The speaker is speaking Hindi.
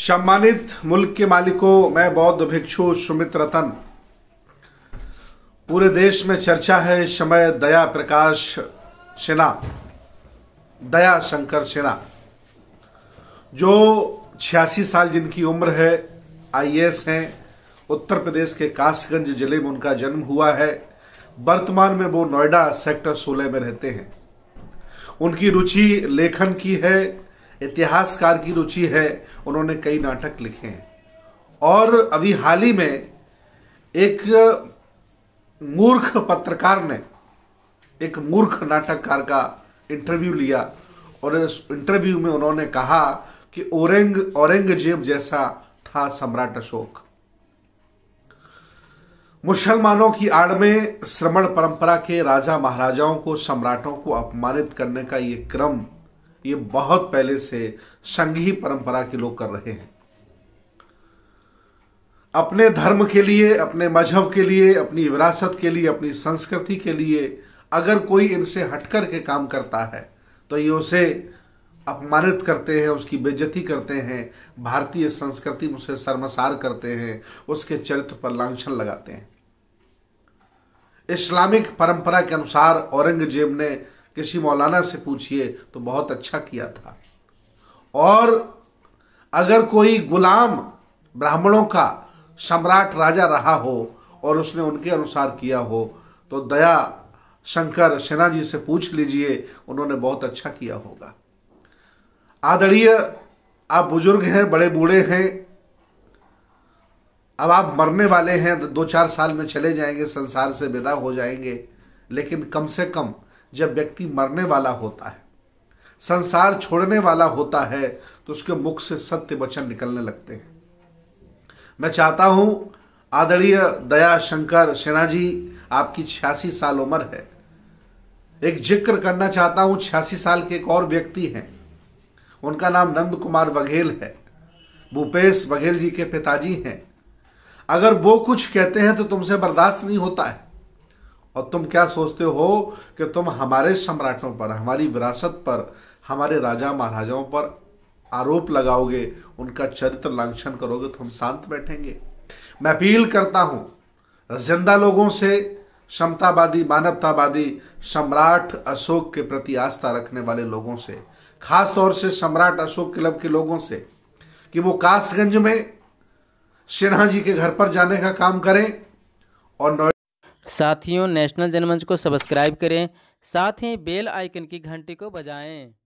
सम्मानित मुल्क के मालिकों मैं बौद्ध भिक्षु सुमित रतन पूरे देश में चर्चा है समय दया प्रकाश सिन्हा दया शंकर सिन्हा जो छियासी साल जिनकी उम्र है आईएएस हैं उत्तर प्रदेश के कासगंज जिले में उनका जन्म हुआ है वर्तमान में वो नोएडा सेक्टर सोलह में रहते हैं उनकी रुचि लेखन की है इतिहासकार की रुचि है उन्होंने कई नाटक लिखे हैं और अभी हाल ही में एक मूर्ख पत्रकार ने एक मूर्ख नाटककार का इंटरव्यू लिया और इस इंटरव्यू में उन्होंने कहा कि औरंग औरंगजेब जैसा था सम्राट अशोक मुसलमानों की आड़ में श्रमण परंपरा के राजा महाराजाओं को सम्राटों को अपमानित करने का यह क्रम ये बहुत पहले से संघी परंपरा के लोग कर रहे हैं अपने धर्म के लिए अपने मजहब के लिए अपनी विरासत के लिए अपनी संस्कृति के लिए अगर कोई इनसे हटकर के काम करता है तो ये उसे अपमानित करते हैं उसकी बेज्जती करते हैं भारतीय संस्कृति में उसे शर्मसार करते हैं उसके चरित्र पर लांछन लगाते हैं इस्लामिक परंपरा के अनुसार औरंगजेब ने किसी मौलाना से पूछिए तो बहुत अच्छा किया था और अगर कोई गुलाम ब्राह्मणों का सम्राट राजा रहा हो और उसने उनके अनुसार किया हो तो दया शंकर सेना जी से पूछ लीजिए उन्होंने बहुत अच्छा किया होगा आदरणीय आप बुजुर्ग हैं बड़े बूढ़े हैं अब आप मरने वाले हैं दो चार साल में चले जाएंगे संसार से विदा हो जाएंगे लेकिन कम से कम जब व्यक्ति मरने वाला होता है संसार छोड़ने वाला होता है तो उसके मुख से सत्य वचन निकलने लगते हैं मैं चाहता हूं आदरणीय दया शंकर सेना जी आपकी छियासी साल उम्र है एक जिक्र करना चाहता हूं छियासी साल के एक और व्यक्ति हैं उनका नाम नंद कुमार बघेल है भूपेश बघेल जी के पिताजी हैं अगर वो कुछ कहते हैं तो तुमसे बर्दाश्त नहीं होता है और तुम क्या सोचते हो कि तुम हमारे सम्राटों पर हमारी विरासत पर हमारे राजा महाराजाओं पर आरोप लगाओगे उनका चरित्र लांछन करोगे तो हम शांत बैठेंगे मैं अपील करता हूं जिंदा लोगों से क्षमतावादी मानवतावादी सम्राट अशोक के प्रति आस्था रखने वाले लोगों से खास तौर से सम्राट अशोक क्लब के लोगों से कि वो कासगंज में सिन्हा जी के घर पर जाने का काम करें और साथियों नेशनल जनमंच को सब्सक्राइब करें साथ ही बेल आइकन की घंटी को बजाएं